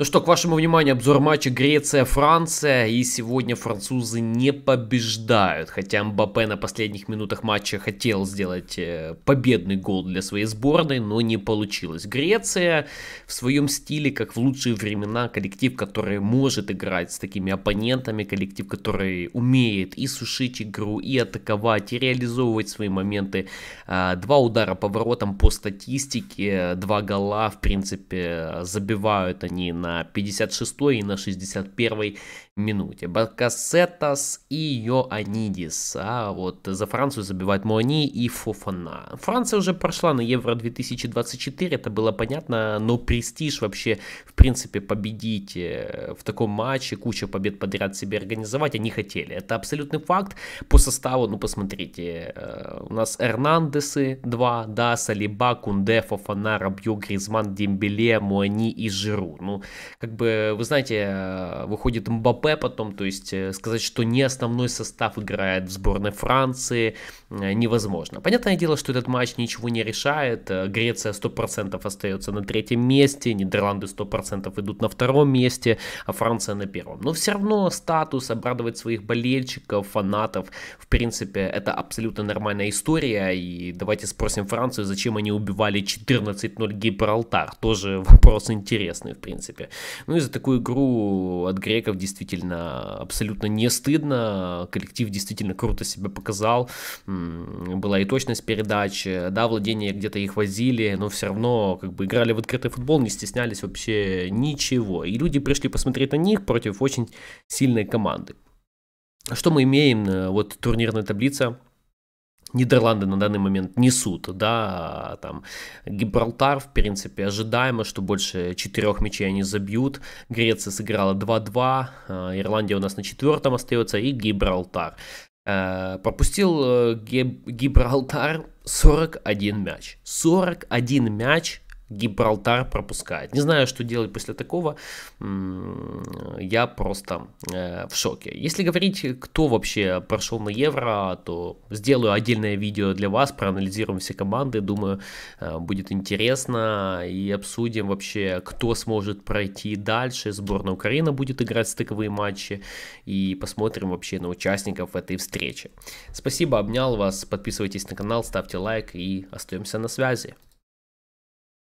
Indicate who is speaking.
Speaker 1: Ну что, к вашему вниманию обзор матча Греция-Франция. И сегодня французы не побеждают. Хотя Мбаппе на последних минутах матча хотел сделать э, победный гол для своей сборной, но не получилось. Греция в своем стиле, как в лучшие времена, коллектив, который может играть с такими оппонентами, коллектив, который умеет и сушить игру, и атаковать, и реализовывать свои моменты. А, два удара по воротам по статистике, два гола, в принципе, забивают они на на 56 и на 61 минуте. Баркасетас и Йоанидис. А вот за Францию забивают Муани и Фофана. Франция уже прошла на Евро 2024, это было понятно, но престиж вообще, в принципе, победить э, в таком матче, куча побед подряд себе организовать, они хотели. Это абсолютный факт. По составу, ну посмотрите, э, у нас Эрнандесы 2, да, Салиба, Кунде, Фофана, Рабью, Гризман, Дембеле, Муани и Жиру. Ну, как бы, вы знаете, э, выходит Мбаппе потом, то есть э, сказать, что не основной состав играет в сборной Франции, э, невозможно. Понятное дело, что этот матч ничего не решает, Греция 100% остается на третьем месте, Нидерланды 100% идут на втором месте, а Франция на первом. Но все равно статус обрадовать своих болельщиков, фанатов, в принципе, это абсолютно нормальная история, и давайте спросим Францию, зачем они убивали 14-0 Гибралтар, тоже вопрос интересный, в принципе. Ну и за такую игру от греков действительно абсолютно не стыдно. Коллектив действительно круто себя показал. Была и точность передач, да, владение где-то их возили, но все равно как бы играли в открытый футбол, не стеснялись вообще ничего. И люди пришли посмотреть на них против очень сильной команды. Что мы имеем? Э, вот турнирная таблица Нидерланды на данный момент несут, да, а, там Гибралтар, в принципе, ожидаемо, что больше четырех мячей они забьют, Греция сыграла 2-2, а, Ирландия у нас на четвертом остается и Гибралтар. Э, пропустил э, Гибралтар 41 мяч. 41 мяч Гибралтар пропускает. Не знаю, что делать после такого. Я просто э, в шоке. Если говорить, кто вообще прошел на Евро, то сделаю отдельное видео для вас, проанализируем все команды. Думаю, э, будет интересно и обсудим вообще, кто сможет пройти дальше. Сборная Украины будет играть стыковые матчи и посмотрим вообще на участников этой встречи. Спасибо, обнял вас. Подписывайтесь на канал, ставьте лайк и остаемся на связи.